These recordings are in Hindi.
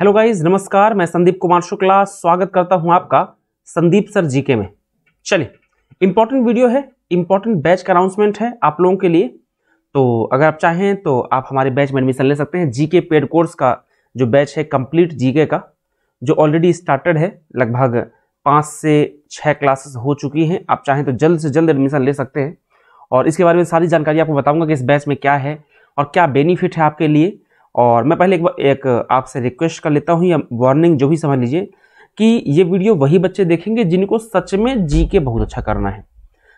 हेलो गाइस नमस्कार मैं संदीप कुमार शुक्ला स्वागत करता हूं आपका संदीप सर जीके में चलिए इम्पोर्टेंट वीडियो है इम्पोर्टेंट बैच का अनाउंसमेंट है आप लोगों के लिए तो अगर आप चाहें तो आप हमारे बैच में एडमिशन ले सकते हैं जीके पेड कोर्स का जो बैच है कंप्लीट जीके का जो ऑलरेडी स्टार्टेड है लगभग पाँच से छः क्लासेस हो चुकी हैं आप चाहें तो जल्द से जल्द एडमिशन ले सकते हैं और इसके बारे में सारी जानकारी आपको बताऊँगा कि इस बैच में क्या है और क्या बेनिफिट है आपके लिए और मैं पहले एक, एक आपसे रिक्वेस्ट कर लेता हूँ या वार्निंग जो भी समझ लीजिए कि ये वीडियो वही बच्चे देखेंगे जिनको सच में जी के बहुत अच्छा करना है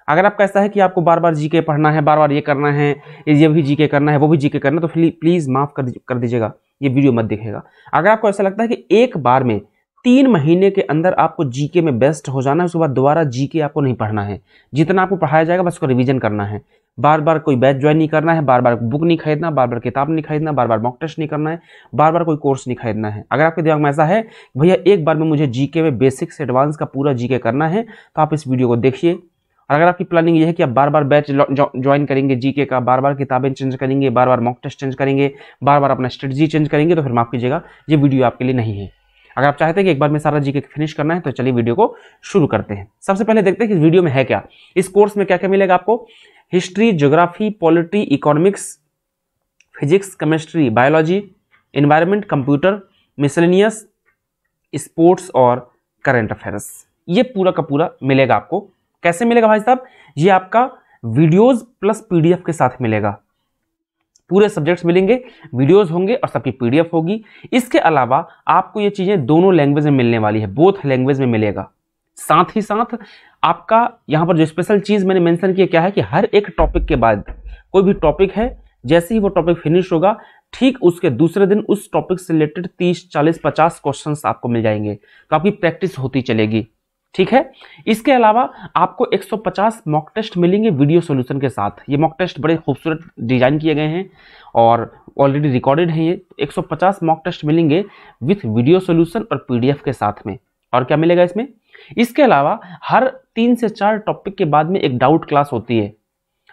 अगर आपका ऐसा है कि आपको बार बार जी के पढ़ना है बार बार ये करना है ये भी जी के करना है वो भी जी के करना है तो प्लीज़ माफ़ कर दीजिएगा ये वीडियो मत दिखेगा अगर आपको ऐसा लगता है कि एक बार में तीन महीने के अंदर आपको जीके में बेस्ट हो जाना है उसके बाद दोबारा जीके आपको नहीं पढ़ना है जितना आपको पढ़ाया जाएगा बस उसको रिवीजन करना है बार बार कोई बैच ज्वाइन नहीं करना है बार बार बुक नहीं खरीदना बार बार किताब नहीं खरीदना बार बार मॉक टेस्ट नहीं करना है बार बार कोई कोर्स नहीं खरीदना है अगर आपके दिमाग में ऐसा है भैया एक बार में मुझे जीके में बेसिक से एडवांस का पूरा जीके करना है तो आप इस वीडियो को देखिए और अगर आपकी प्लानिंग ये है कि आप बार बार बैच ज्वाइन करेंगे जीके का बार बार किताबें चेंज करेंगे बार बार मॉक टेस्ट चेंज करेंगे बार बार अपना स्ट्रेटजी चेंज करेंगे तो फिर माफ कीजिएगा ये वीडियो आपके लिए नहीं है अगर आप चाहते हैं कि एक बार में सारा जीके फिनिश करना है तो चलिए वीडियो को शुरू करते हैं सबसे पहले देखते हैं कि वीडियो में है क्या इस कोर्स में क्या क्या मिलेगा आपको history geography polity economics physics chemistry biology environment computer miscellaneous sports और करेंट अफेयर्स ये पूरा का पूरा मिलेगा आपको कैसे मिलेगा भाई साहब ये आपका वीडियोज प्लस पीडीएफ के साथ मिलेगा पूरे सब्जेक्ट्स मिलेंगे वीडियोस होंगे और सबकी पीडीएफ होगी इसके अलावा आपको ये चीज़ें दोनों लैंग्वेज में मिलने वाली है बोथ लैंग्वेज में मिलेगा साथ ही साथ आपका यहाँ पर जो स्पेशल चीज़ मैंने मेंशन किया क्या है कि हर एक टॉपिक के बाद कोई भी टॉपिक है जैसे ही वो टॉपिक फिनिश होगा ठीक उसके दूसरे दिन उस टॉपिक से रिलेटेड तीस चालीस पचास क्वेश्चन आपको मिल जाएंगे तो आपकी प्रैक्टिस होती चलेगी ठीक है इसके अलावा आपको 150 मॉक टेस्ट मिलेंगे वीडियो सॉल्यूशन के साथ ये मॉक टेस्ट बड़े खूबसूरत डिजाइन किए गए हैं और ऑलरेडी रिकॉर्डेड हैं ये 150 मॉक टेस्ट मिलेंगे विथ वीडियो सॉल्यूशन और पीडीएफ के साथ में और क्या मिलेगा इसमें इसके अलावा हर तीन से चार टॉपिक के बाद में एक डाउट क्लास होती है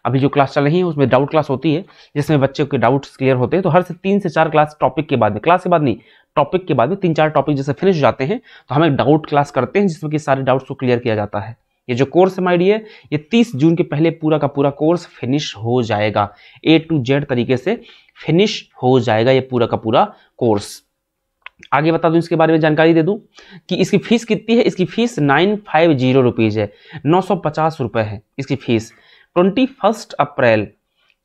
अभी जो क्लास चल रही है उसमें डाउट क्लास होती है जिसमें बच्चों के डाउट्स क्लियर होते हैं तो हर से तीन से चार क्लास टॉपिक के बाद में क्लास के बाद नहीं टॉपिक के बाद में तीन चार टॉपिक जैसे फिनिश जाते हैं तो हम एक डाउट क्लास करते हैं जिसमें कि सारे डाउट्स को क्लियर किया जाता है ये जो कोर्स है माइडिए ये 30 जून के पहले पूरा का पूरा कोर्स फिनिश हो जाएगा ए टू जेड तरीके से फिनिश हो जाएगा ये पूरा का पूरा कोर्स आगे बता दूं इसके बारे में जानकारी दे दूं कि इसकी फीस कितनी है इसकी fees nine five zero rupees है नौ सौ पचास रुपए है इसकी फीस ट्वेंटी फर्स्ट अप्रैल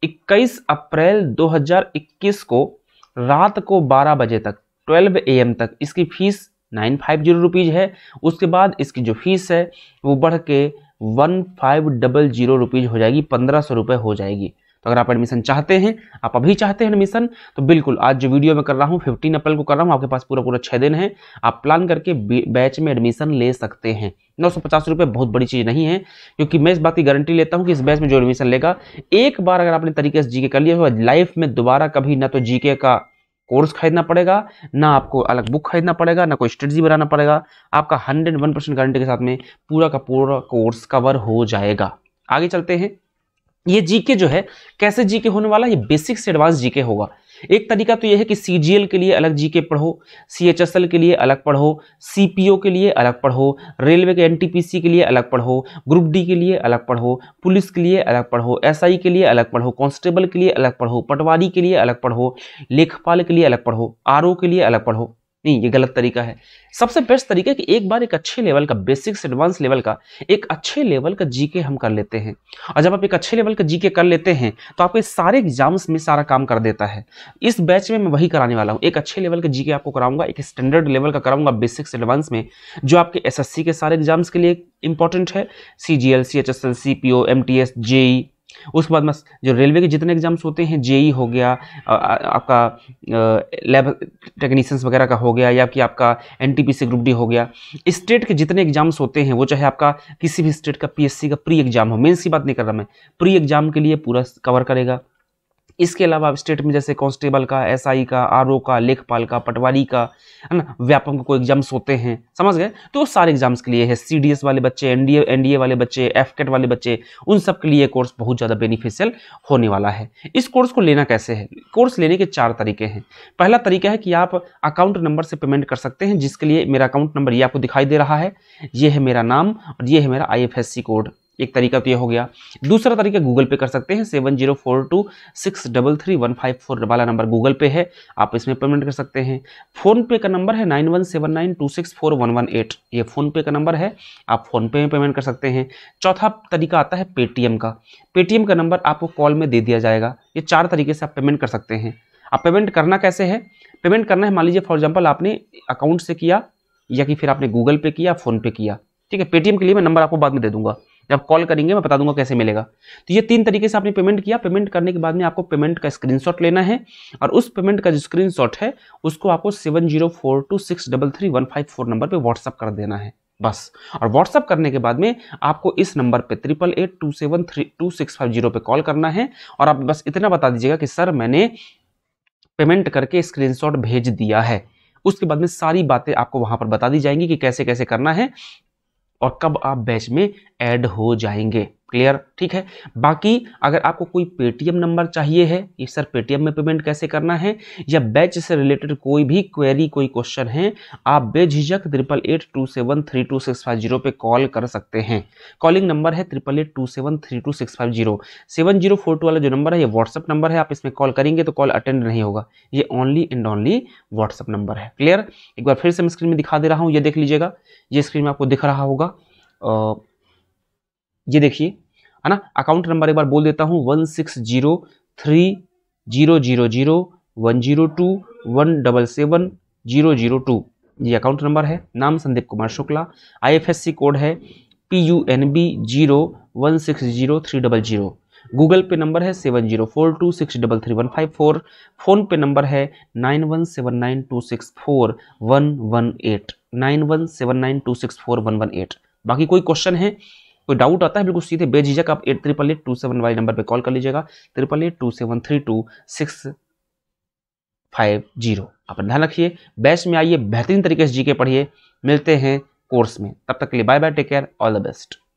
इक्कीस अप्रैल 2021 को रात को बारह बजे तक ट्वेल्व ए एम तक इसकी fees nine five zero rupees है उसके बाद इसकी जो फीस है वो बढ़ के one five double zero rupees हो जाएगी पंद्रह सौ रुपये हो जाएगी तो अगर आप एडमिशन चाहते हैं आप अभी चाहते हैं एडमिशन तो बिल्कुल आज जो वीडियो में कर रहा हूँ फिफ्टीन अप्रैल को कर रहा हूँ आपके पास पूरा पूरा छः दिन है आप प्लान करके बैच में एडमिशन ले सकते हैं नौ सौ पचास रुपये बहुत बड़ी चीज़ नहीं है क्योंकि मैं इस बात की गारंटी लेता हूँ कि इस बैच में जो एडमिशन लेगा एक बार अगर आपने तरीके से जी कर लिया हो लाइफ में दोबारा कभी ना तो जी का कोर्स खरीदना पड़ेगा ना आपको अलग बुक खरीदना पड़ेगा ना कोई स्ट्रेटजी बनाना पड़ेगा आपका हंड्रेड वन परसेंट गारंटी के साथ में पूरा का पूरा कोर्स कवर हो जाएगा आगे चलते हैं ये जीके जो है कैसे जीके होने वाला ये बेसिक से एडवांस जीके होगा एक तरीका तो यह है कि सी के लिए अलग जी पढ़ो सी के लिए अलग पढ़ो सी के लिए अलग पढ़ो रेलवे के एन के लिए अलग पढ़ो ग्रुप डी के लिए अलग पढ़ो पुलिस के लिए अलग पढ़ो एस के लिए अलग पढ़ो कांस्टेबल के लिए अलग पढ़ो पटवारी के लिए अलग पढ़ो लेखपाल के लिए अलग पढ़ो आर के लिए अलग पढ़ो नहीं ये गलत तरीका है सबसे बेस्ट तरीका है कि एक बार एक अच्छे लेवल का बेसिक्स एडवांस लेवल का एक अच्छे लेवल का जीके हम कर लेते हैं और जब आप एक अच्छे लेवल का जीके कर लेते हैं तो आपके सारे एग्जाम्स में सारा काम कर देता है इस बैच में मैं वही कराने वाला हूँ एक अच्छे लेवल का जीके आपको कराऊंगा एक स्टैंडर्ड लेवल का कराऊंगा बेसिक्स एडवांस में जो आपके एस के सारे एग्जाम्स के लिए इंपॉर्टेंट है C G L C H S L C P O M T S JE उसके बाद बस जो रेलवे के जितने एग्जाम्स होते हैं जेई हो गया आपका लैब टेक्नीशियंस वगैरह का हो गया या कि आपका एन सी ग्रुप डी हो गया स्टेट के जितने एग्जाम्स होते हैं वो चाहे आपका किसी भी स्टेट का सी का प्री एग्जाम हो मेन्स की बात नहीं कर रहा मैं प्री एग्जाम के लिए पूरा कवर करेगा इसके अलावा आप स्टेट में जैसे कांस्टेबल का एसआई का आरओ का लेखपाल का पटवारी का है ना व्यापम को कोई एग्जाम्स होते हैं समझ गए तो सारे एग्जाम्स के लिए है सीडीएस वाले बच्चे एनडीए एनडीए वाले बच्चे एफकेट वाले बच्चे उन सब के लिए कोर्स बहुत ज़्यादा बेनिफिशियल होने वाला है इस कोर्स को लेना कैसे है कोर्स लेने के चार तरीके हैं पहला तरीका है कि आप अकाउंट नंबर से पेमेंट कर सकते हैं जिसके लिए मेरा अकाउंट नंबर ये आपको दिखाई दे रहा है ये है मेरा नाम और ये है मेरा आई कोड एक तरीका तो ये हो गया दूसरा तरीका गूगल पे कर सकते हैं seven zero four two six double three one five four वाला नंबर गूगल पे है आप इसमें पेमेंट कर सकते हैं फोन पे का नंबर है nine one seven nine two six four one one eight ये फोन पे का नंबर है आप फोन पे में पेमेंट कर सकते हैं चौथा तरीका आता है पेटीएम का पेटीएम का नंबर आपको कॉल में दे दिया जाएगा ये चार तरीके से आप पेमेंट कर सकते हैं आप पेमेंट करना कैसे है पेमेंट करना है मान लीजिए फॉर एग्जाम्पल आपने अकाउंट से किया या कि फिर आपने गूगल पे किया फ़ोन पे किया ठीक है पेटीएम के लिए मैं नंबर आपको बाद में दे दूंगा जब कॉल करेंगे मैं बता दूंगा कैसे मिलेगा तो ये तीन तरीके से आपने पेमेंट किया पेमेंट करने के बाद में आपको पेमेंट का स्क्रीनशॉट लेना है और उस पेमेंट का जो स्क्रीनशॉट है उसको आपको seven zero four two six double three one five four number पर व्हाट्सअप कर देना है बस और व्हाट्सअप करने के बाद में आपको इस नंबर पे triple eight two seven three two six five zero पे कॉल करना है और आप बस इतना बता दीजिएगा कि सर मैंने पेमेंट करके स्क्रीनशॉट भेज दिया है उसके बाद में सारी बातें आपको वहां पर बता दी जाएंगी कि कैसे कैसे करना है और कब आप बैच में ऐड हो जाएंगे क्लियर ठीक है बाकी अगर आपको कोई पेटीएम नंबर चाहिए है कि सर पेटीएम में पेमेंट कैसे करना है या बैच से रिलेटेड कोई भी क्वेरी कोई क्वेश्चन है आप बेझिझक triple eight two seven three two six five zero पर कॉल कर सकते हैं कॉलिंग नंबर है triple eight two seven three two six five zero seven zero four two वाला जो नंबर है ये व्हाट्सअप नंबर है आप इसमें कॉल करेंगे तो कॉल अटेंड नहीं होगा ये only and only WhatsApp number है क्लियर एक बार फिर से मैं स्क्रीन में दिखा दे रहा हूँ ये देख लीजिएगा ये स्क्रीन में आपको दिख रहा होगा ये देखिए है ना अकाउंट नंबर एक बार बोल देता हूँ one six zero three zero zero zero one zero two one double seven zero zero two ये अकाउंट नंबर है नाम संदीप कुमार शुक्ला आईएफएससी कोड है P U N B zero one six zero three double zero Google pay number है seven zero four two six double three one five four PhonePe number है nine one seven nine two six four one one eight nine one seven nine two six four one one eight बाकी कोई क्वेश्चन है कोई डाउट आता है बिल्कुल सीधे बेझिझक आप eight triple eight two seven वाले नंबर पर कॉल कर लीजिएगा triple eight two seven three two six five zero आप ध्यान रखिए बेस्ट में आइए बेहतरीन तरीके से जीके पढ़िए मिलते हैं कोर्स में तब तक के लिए bye bye take care all the best